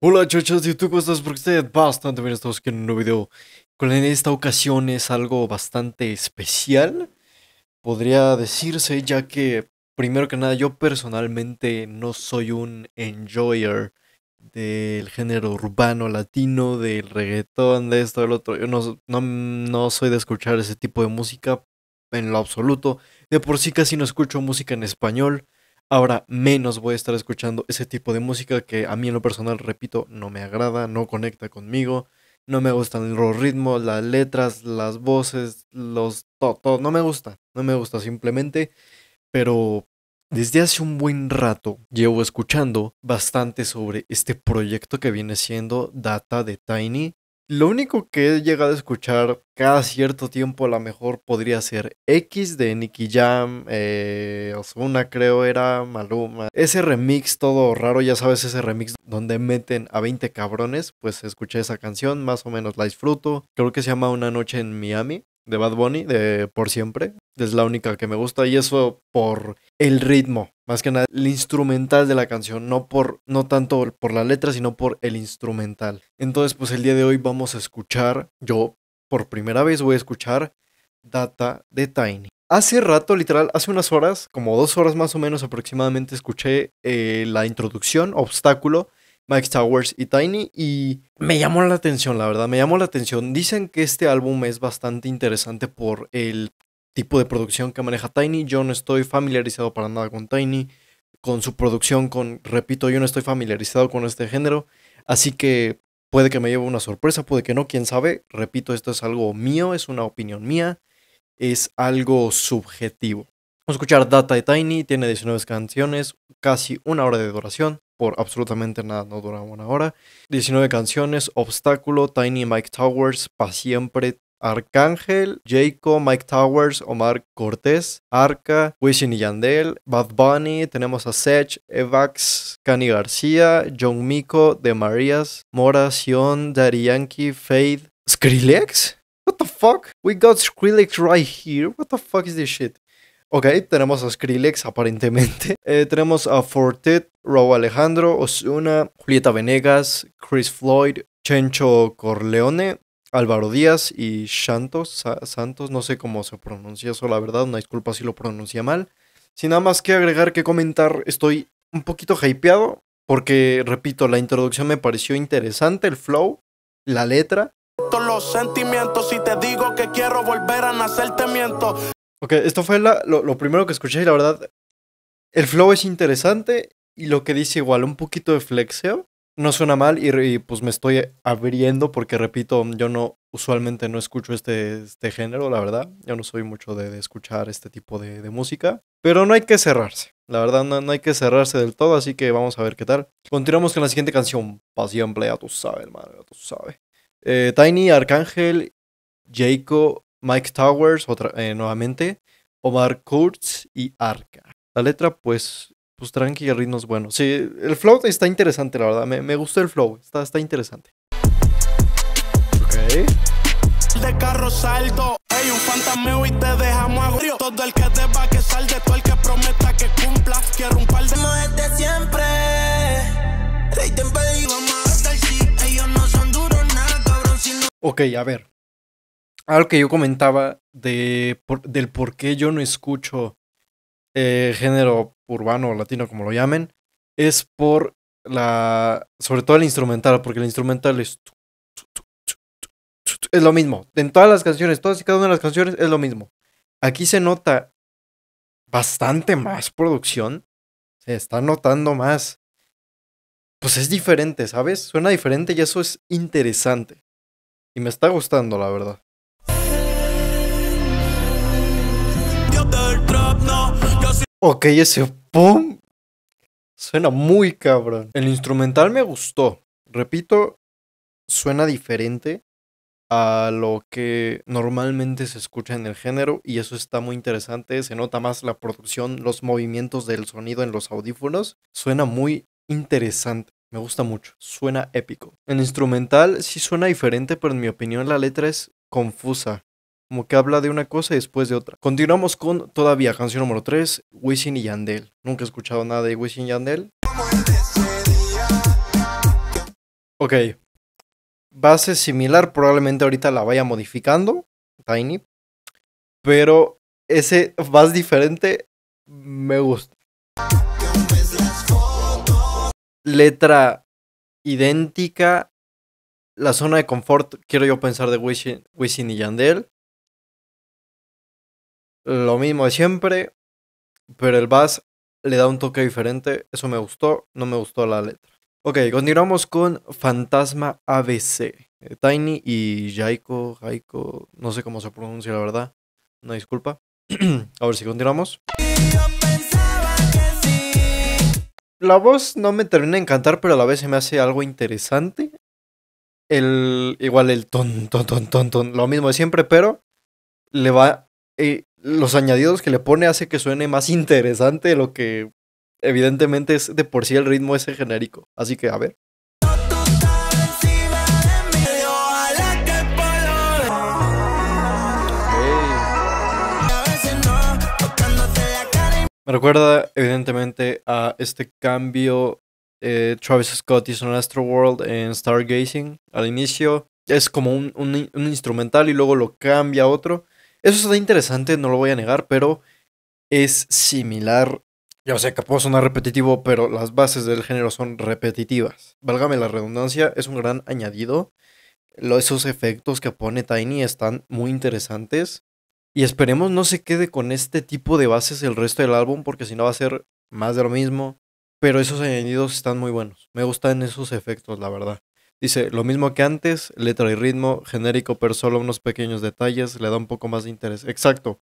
Hola de YouTube, ¿cómo estás? Porque ustedes? bastante bien, estamos aquí en un nuevo video. Con en esta ocasión es algo bastante especial, podría decirse, ya que primero que nada yo personalmente no soy un enjoyer del género urbano latino, del reggaetón, de esto, del otro. Yo no, no, no soy de escuchar ese tipo de música en lo absoluto. De por sí casi no escucho música en español. Ahora menos voy a estar escuchando ese tipo de música que a mí en lo personal, repito, no me agrada, no conecta conmigo, no me gustan los ritmos, las letras, las voces, los todo, todo, no me gusta, no me gusta simplemente, pero desde hace un buen rato llevo escuchando bastante sobre este proyecto que viene siendo Data de Tiny lo único que he llegado a escuchar cada cierto tiempo, a lo mejor podría ser X de Nicky Jam, eh, creo era, Maluma. Ese remix todo raro, ya sabes, ese remix donde meten a 20 cabrones, pues escuché esa canción, más o menos la disfruto. Creo que se llama Una noche en Miami, de Bad Bunny, de Por Siempre. Es la única que me gusta y eso por el ritmo más que nada el instrumental de la canción, no por no tanto por la letra, sino por el instrumental. Entonces, pues el día de hoy vamos a escuchar, yo por primera vez voy a escuchar Data de Tiny. Hace rato, literal, hace unas horas, como dos horas más o menos aproximadamente, escuché eh, la introducción, Obstáculo, Mike Towers y Tiny, y me llamó la atención, la verdad, me llamó la atención. Dicen que este álbum es bastante interesante por el tipo de producción que maneja Tiny. Yo no estoy familiarizado para nada con Tiny, con su producción, con, repito, yo no estoy familiarizado con este género. Así que puede que me lleve una sorpresa, puede que no, quién sabe. Repito, esto es algo mío, es una opinión mía, es algo subjetivo. Vamos a escuchar Data de Tiny, tiene 19 canciones, casi una hora de duración, por absolutamente nada, no dura una hora. 19 canciones, Obstáculo, Tiny Mike Towers, Para Siempre, Arcángel, Jaco, Mike Towers, Omar Cortés, Arca, Wisin y Yandel, Bad Bunny, tenemos a Sech, Evax, Cani García, John Miko, De Marías, Mora, Sion, Daddy Yankee, Faith, Skrillex? What the fuck? We got Skrillex right here. What the fuck is this shit? Ok, tenemos a Skrillex aparentemente. Eh, tenemos a Fortet, Raúl Alejandro, Osuna, Julieta Venegas, Chris Floyd, Chencho Corleone, Álvaro Díaz y Santos, no sé cómo se pronuncia eso, la verdad, una disculpa si lo pronuncia mal. Sin nada más que agregar, que comentar, estoy un poquito hypeado porque, repito, la introducción me pareció interesante, el flow, la letra. los sentimientos, te digo que quiero volver a nacer, Ok, esto fue lo, primero que escuché y la verdad, el flow es interesante y lo que dice igual, un poquito de flexeo no suena mal y, pues me estoy abriendo porque repito, yo no usualmente no escucho este, este género, la verdad. Yo no soy mucho de, escuchar este tipo de, música. Pero no hay que cerrarse. La verdad, no, hay que cerrarse del todo, así que vamos a ver qué tal. Continuamos con la siguiente canción. Pasión Playa, tú sabes, hermano, tú sabes. Eh, Tiny, Arcángel, Jaco, Mike Towers, otra, eh, nuevamente, Omar Kurtz y Arca. La letra, pues, pues tranqui y ritmos buenos. Sí, el flow está interesante, la verdad. Me, me gustó el flow, está, está interesante. Ok. De carro salto, hay un fantameo y te dejamos agrio. Todo el que te va que salde, todo el que prometa que cumpla. Quiero un par de. No desde siempre. Rey te vamos a el Ellos no son duros, nada, cabrón. Ok, a ver. Algo que yo comentaba de, por, del por qué yo no escucho eh, género urbano o latino, como lo llamen, es por la. sobre todo el instrumental, porque el instrumental es. Es lo mismo. En todas las canciones, todas y cada una de las canciones es lo mismo. Aquí se nota bastante más producción. Se está notando más. Pues es diferente, ¿sabes? Suena diferente y eso es interesante. Y me está gustando, la verdad. Ok, ese pum suena muy cabrón. El instrumental me gustó. Repito, suena diferente a lo que normalmente se escucha en el género y eso está muy interesante. Se nota más la producción, los movimientos del sonido en los audífonos. Suena muy interesante. Me gusta mucho, suena épico. El instrumental sí suena diferente, pero en mi opinión la letra es confusa. Como que habla de una cosa y después de otra. Continuamos con todavía canción número 3, Wisin y Yandel. Nunca he escuchado nada de Wisin y Yandel. Ok. Base similar, probablemente ahorita la vaya modificando, Tiny. Pero ese más diferente me gusta. Letra idéntica. La zona de confort, quiero yo pensar, de Wisin, Wisin y Yandel lo mismo de siempre, pero el bass le da un toque diferente. Eso me gustó, no me gustó la letra. Ok, continuamos con Fantasma ABC. Eh, Tiny y Jaiko, Jaiko, no sé cómo se pronuncia la verdad. Una disculpa. A ver si continuamos. La voz no me termina de encantar, pero a la vez se me hace algo interesante. El, igual el ton, ton, ton, ton, ton, lo mismo de siempre, pero le va y eh, los añadidos que le pone hace que suene más interesante lo que evidentemente es de por sí el ritmo ese genérico. Así que a ver. Me recuerda evidentemente a este cambio eh, Travis Scott hizo en Astro World en Stargazing al inicio. Es como un, un, instrumental y luego lo cambia a otro. Eso está interesante, no lo voy a negar, pero es similar. Yo sé que puedo sonar repetitivo, pero las bases del género son repetitivas. Válgame la redundancia, es un gran añadido. esos efectos que pone Tiny están muy interesantes. Y esperemos no se quede con este tipo de bases el resto del álbum, porque si no va a ser más de lo mismo. Pero esos añadidos están muy buenos. Me gustan esos efectos, la verdad. Dice, lo mismo que antes, letra y ritmo, genérico, pero solo unos pequeños detalles, le da un poco más de interés. Exacto.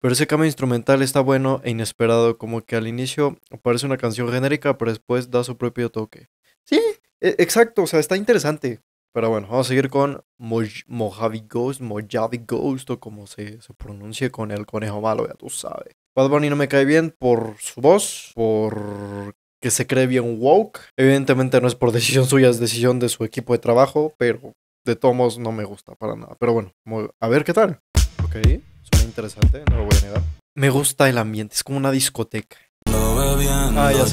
Pero ese cambio instrumental está bueno e inesperado, como que al inicio aparece una canción genérica, pero después da su propio toque. Sí, e, exacto, o sea, está interesante. Pero bueno, vamos a seguir con Moj Mojave Ghost, Mojave Ghost, o como se, se pronuncie con el conejo malo, ya tú sabes. Bad Bunny no me cae bien por su voz, por que se cree bien woke. Evidentemente no es por decisión suya, es decisión de su equipo de trabajo, pero de tomos no me gusta para nada. Pero bueno, a ver qué tal. Ok, suena interesante, no lo voy a negar. Me gusta el ambiente, es como una discoteca. Ah, ya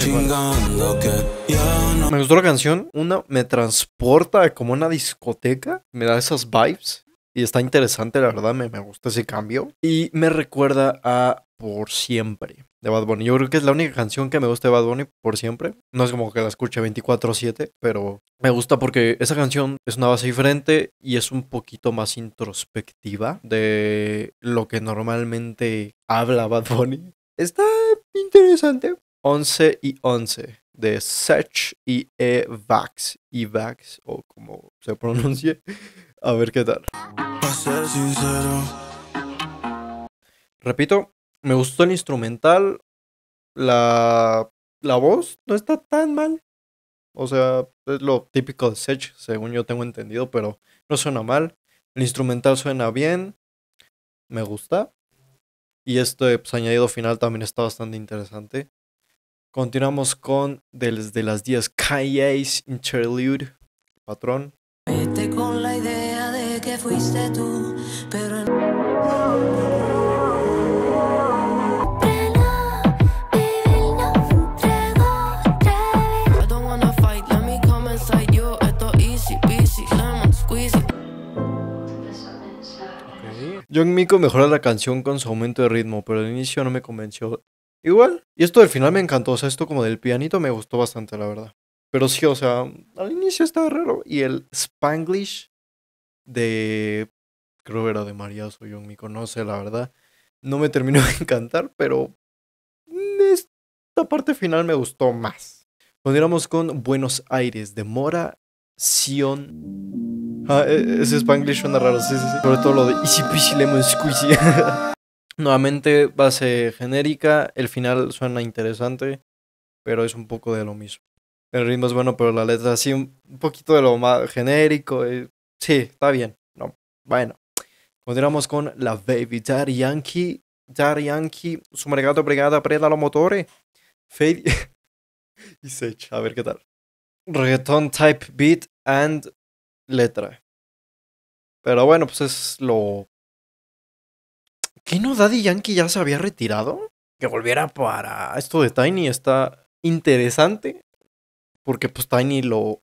Me gustó la canción. Una me transporta como una discoteca. Me da esas vibes. Y está interesante, la verdad. Me, me gusta ese cambio. Y me recuerda a Por Siempre de Bad Bunny. Yo creo que es la única canción que me gusta de Bad Bunny por siempre. No es como que la escuche 24/7, pero me gusta porque esa canción es una base diferente y es un poquito más introspectiva de lo que normalmente habla Bad Bunny. Está interesante. 11 y 11 de Sech y Evax. Evax, o como se pronuncie. A ver qué tal. Repito, me gustó el instrumental. La, la voz no está tan mal. O sea, es lo típico de Sech, según yo tengo entendido, pero no suena mal. El instrumental suena bien. Me gusta. Y este pues, añadido final también está bastante interesante. Continuamos con desde las 10 Ace Interlude, patrón. Vete con la idea de que fuiste tú, pero John Miko mejora la canción con su aumento de ritmo, pero al inicio no me convenció. Igual, y esto del final me encantó, o sea, esto como del pianito me gustó bastante, la verdad. Pero sí, o sea, al inicio estaba raro. Y el Spanglish de. Creo que era de María o John Miko, no sé, la verdad. No me terminó de encantar, pero. Esta parte final me gustó más. Continuamos con Buenos Aires de Mora Sion. Ah, e, ese Spanglish suena raro, sí, sí, sí. Sobre todo lo de Easy Peasy Lemon Squeezy. Nuevamente base genérica, el final suena interesante, pero es un poco de lo mismo. El ritmo es bueno, pero la letra sí, un poquito de lo más genérico. Eh, sí, está bien. No, bueno. Continuamos con la Baby Dar Yankee. Dar Yankee, su mercado brigada, preda los motores. Fade y Sech, a ver qué tal reggaeton type beat and letra. Pero bueno, pues es lo. ¿Qué no Daddy Yankee ya se había retirado? Que volviera para esto de Tiny está interesante. Porque pues Tiny lo.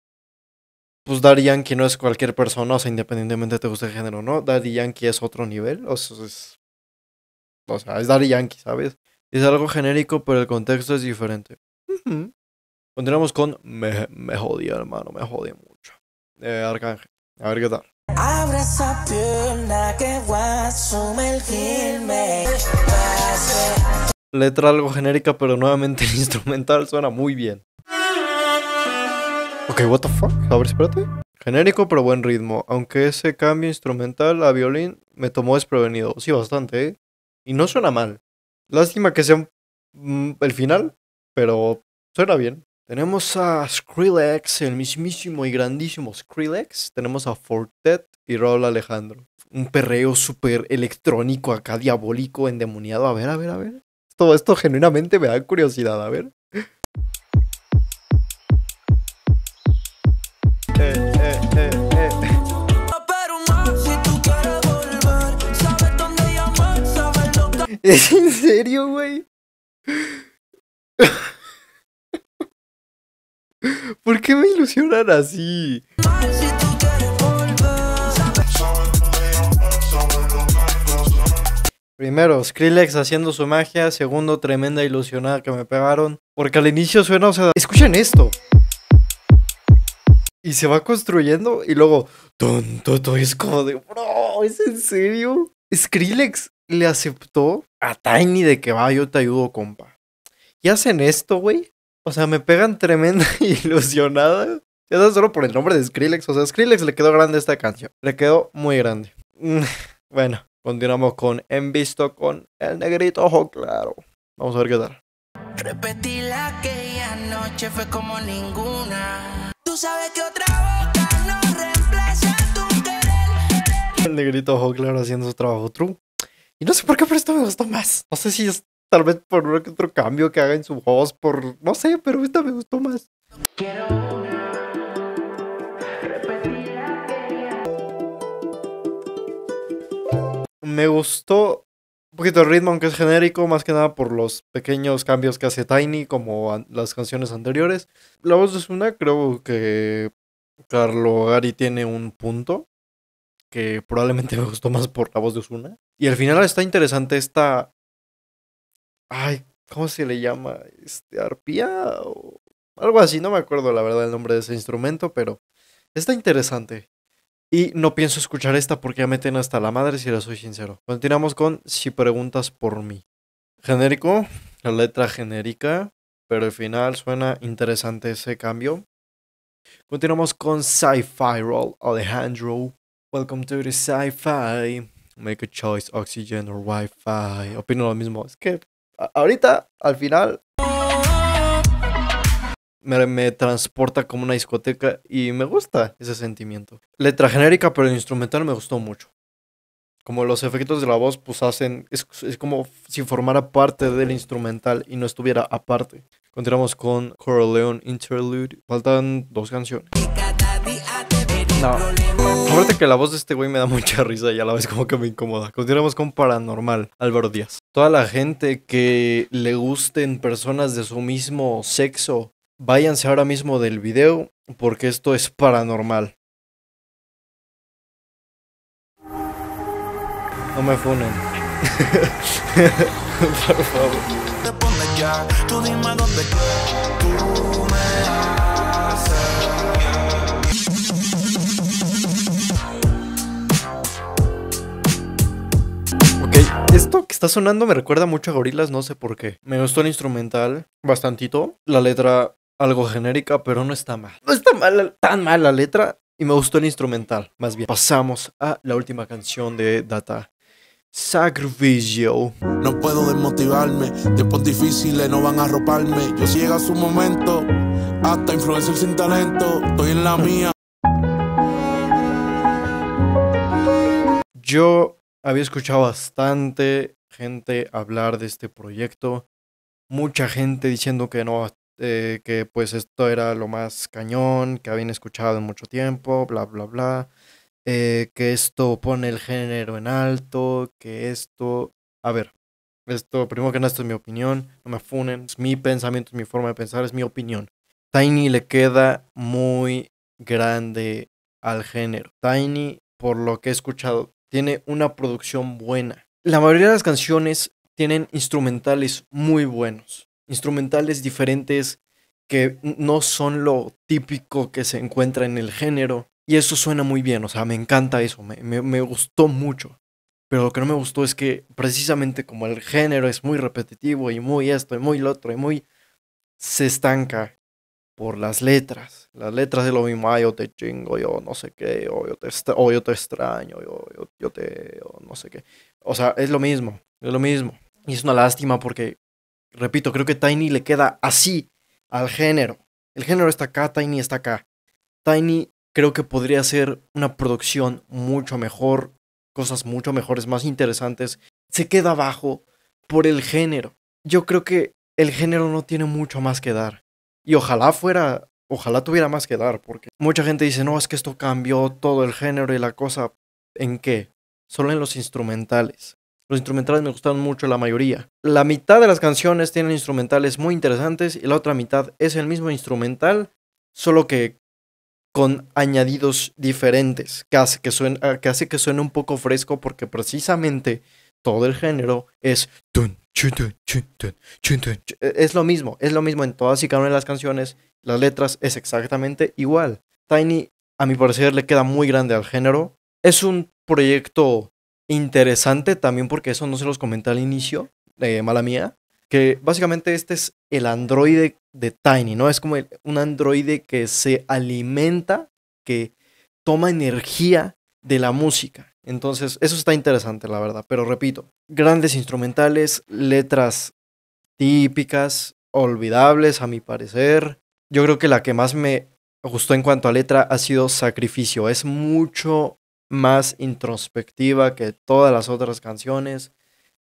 Pues Daddy Yankee no es cualquier persona, o sea, independientemente te guste el género, ¿no? Daddy Yankee es otro nivel, o sea, es. O sea, es Daddy Yankee, ¿sabes? Es algo genérico, pero el contexto es diferente. Continuamos con Me, jodía, hermano, me jodía mucho. Eh, Arcángel, a ver qué tal. Letra algo genérica, pero nuevamente el instrumental suena muy bien. Ok, what the fuck? A ver, espérate. Genérico pero buen ritmo, aunque ese cambio instrumental a violín me tomó desprevenido. Sí, bastante, ¿eh? Y no suena mal. Lástima que sea mm, el final, pero suena bien. Tenemos a Skrillex, el mismísimo y grandísimo Skrillex. Tenemos a Fortet y Raúl Alejandro. Un perreo súper electrónico, acá diabólico, endemoniado. A ver, a ver, a ver. Todo esto genuinamente me da curiosidad, a ver. ¿Es en serio, güey? ¿Por qué me ilusionan así? Primero, Skrillex haciendo su magia. Segundo, tremenda ilusionada que me pegaron. Porque al inicio suena, o sea, escuchen esto. Y se va construyendo y luego... Tonto, todo es como de... Bro, ¿es en serio? Skrillex le aceptó a Tiny de que va, yo te ayudo, compa. Y hacen esto, güey. O sea, me pegan tremenda ilusionada. Ya solo por el nombre de Skrillex. O sea, Skrillex le quedó grande esta canción. Le quedó muy grande. Bueno, continuamos con En Visto con El Negrito Ojo Claro. Vamos a ver qué tal. fue como ninguna. El negrito ojo claro haciendo su trabajo true. Y no sé por qué, pero esto me gustó más. No sé si es Tal vez por otro cambio que haga en su voz, por no sé, pero esta me gustó más. me gustó un poquito el ritmo, aunque es genérico, más que nada por los pequeños cambios que hace Tiny, como las canciones anteriores. La voz de Usuna, creo que Carlo Gary tiene un punto que probablemente me gustó más por la voz de Ozuna. Y al final está interesante esta Ay, ¿cómo se le llama? Este, arpía o algo así, no me acuerdo la verdad el nombre de ese instrumento, pero está interesante. Y no pienso escuchar esta porque ya me tiene hasta la madre, si le soy sincero. Continuamos con Si preguntas por mí. Genérico, la letra genérica, pero al final suena interesante ese cambio. Continuamos con Sci-Fi Roll Alejandro. Welcome to the Sci-Fi. Make a choice, oxygen or Wi-Fi. Opino lo mismo. Es que ahorita, al final, me, transporta como una discoteca y me gusta ese sentimiento. Letra genérica, pero el instrumental me gustó mucho. Como los efectos de la voz, pues hacen. Es, como si formara parte del instrumental y no estuviera aparte. Continuamos con Corleone Interlude. Faltan dos canciones. No. que la voz de este güey me da mucha risa y a la vez como que me incomoda. Continuamos con Paranormal, Álvaro Díaz. Toda la gente que le gusten personas de su mismo sexo, váyanse ahora mismo del video porque esto es paranormal. No me funen. Por favor. Esto que está sonando me recuerda mucho a Gorilas, no sé por qué. Me gustó el instrumental bastantito. La letra algo genérica, pero no está mal. No está mal, tan mal la letra. Y me gustó el instrumental, más bien. Pasamos a la última canción de Data. Sacrificio. No puedo desmotivarme, tiempos difíciles no van a arroparme. Yo llega su momento, hasta influencer sin talento, estoy en la mía. Yo había escuchado bastante gente hablar de este proyecto, mucha gente diciendo que no, eh, que pues esto era lo más cañón que habían escuchado en mucho tiempo, bla, bla, bla, eh, que esto pone el género en alto, que esto... A ver, esto, primero que nada, esto es mi opinión, no me funen, es mi pensamiento, es mi forma de pensar, es mi opinión. Tiny le queda muy grande al género. Tiny, por lo que he escuchado, tiene una producción buena. La mayoría de las canciones tienen instrumentales muy buenos, instrumentales diferentes que no son lo típico que se encuentra en el género. Y eso suena muy bien, o sea, me encanta eso, me, gustó mucho. Pero lo que no me gustó es que precisamente como el género es muy repetitivo y muy esto y muy lo otro y muy... se estanca por las letras. Las letras de lo mismo, yo te chingo, yo no sé qué, o yo te, o yo te extraño, yo, yo te, o no sé qué. O sea, es lo mismo, es lo mismo. Y es una lástima porque, repito, creo que Tiny le queda así al género. El género está acá, Tiny está acá. Tiny creo que podría ser una producción mucho mejor, cosas mucho mejores, más interesantes. Se queda abajo por el género. Yo creo que el género no tiene mucho más que dar. Y ojalá fuera, ojalá tuviera más que dar, porque mucha gente dice, no, es que esto cambió todo el género y la cosa. ¿En qué? Solo en los instrumentales. Los instrumentales me gustaron mucho la mayoría. La mitad de las canciones tienen instrumentales muy interesantes y la otra mitad es el mismo instrumental, solo que con añadidos diferentes, que hace que suene, que, hace que suene un poco fresco porque precisamente todo el género es es lo mismo, es lo mismo en todas y cada una de las canciones, las letras es exactamente igual. Tiny, a mi parecer, le queda muy grande al género. Es un proyecto interesante también porque eso no se los comenté al inicio, eh, mala mía, que básicamente este es el androide de Tiny, ¿no? Es como un androide que se alimenta, que toma energía de la música. Entonces, eso está interesante, la verdad. Pero repito, grandes instrumentales, letras típicas, olvidables, a mi parecer. Yo creo que la que más me gustó en cuanto a letra ha sido Sacrificio. Es mucho más introspectiva que todas las otras canciones.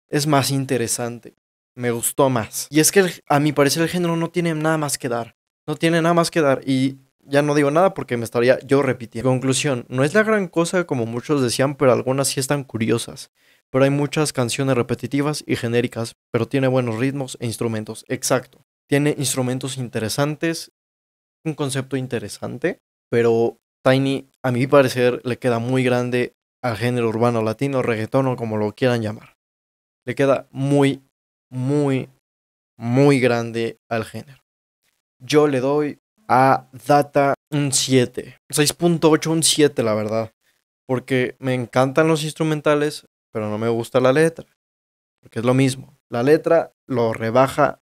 Es más interesante. Me gustó más. Y es que a mi parecer el género no tiene nada más que dar. No tiene nada más que dar. Y ya no digo nada porque me estaría yo repitiendo. Conclusión, no es la gran cosa como muchos decían, pero algunas sí están curiosas. Pero hay muchas canciones repetitivas y genéricas, pero tiene buenos ritmos e instrumentos. Exacto. Tiene instrumentos interesantes, un concepto interesante, pero Tiny, a mi parecer, le queda muy grande al género urbano latino, reggaetón o como lo quieran llamar. Le queda muy, muy, muy grande al género. Yo le doy a Data un 7. 6.8, un 7, la verdad. Porque me encantan los instrumentales, pero no me gusta la letra. Porque es lo mismo. La letra lo rebaja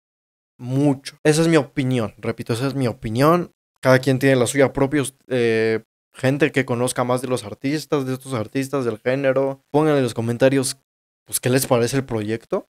mucho. Esa es mi opinión. Repito, esa es mi opinión. Cada quien tiene la suya propia. Eh, gente que conozca más de los artistas, de estos artistas, del género. Pongan en los comentarios, pues, qué les parece el proyecto.